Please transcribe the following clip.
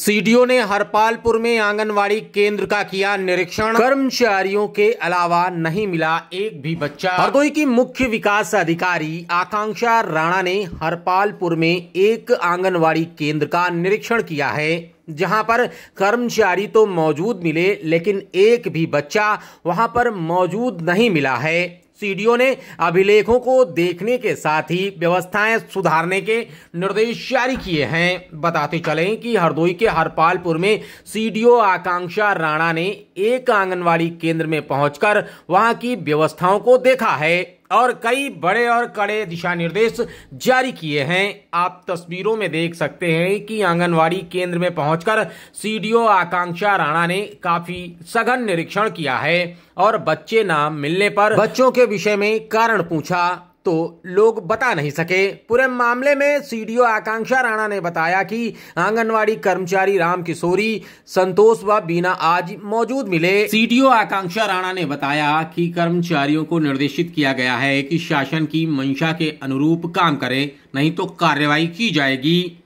CDO ने हरपालपुर में आंगनवाड़ी केंद्र का किया निरीक्षण कर्मचारियों के अलावा नहीं मिला एक भी बच्चा हरदोई की मुख्य विकास अधिकारी आकांक्षा राणा ने हरपालपुर में एक आंगनवाड़ी केंद्र का निरीक्षण किया है जहां पर कर्मचारी तो मौजूद मिले लेकिन एक भी बच्चा वहां पर मौजूद नहीं मिला है सीडीओ ने अभिलेखों को देखने के साथ ही व्यवस्थाएं सुधारने के निर्देश जारी किए हैं बताते चलें कि हरदोई के हरपालपुर में सीडीओ आकांक्षा राणा ने एक आंगनवाड़ी केंद्र में पहुंचकर वहां की व्यवस्थाओं को देखा है और कई बड़े और कड़े दिशा निर्देश जारी किए हैं आप तस्वीरों में देख सकते हैं कि आंगनवाड़ी केंद्र में पहुंचकर सीडीओ आकांक्षा राणा ने काफी सघन निरीक्षण किया है और बच्चे नाम मिलने पर बच्चों के विषय में कारण पूछा तो लोग बता नहीं सके पूरे मामले में सीडीओ आकांक्षा राणा ने बताया कि आंगनवाड़ी कर्मचारी राम किशोरी संतोष व बीना आज मौजूद मिले सीडीओ आकांक्षा राणा ने बताया कि कर्मचारियों को निर्देशित किया गया है कि शासन की मंशा के अनुरूप काम करें नहीं तो कार्रवाई की जाएगी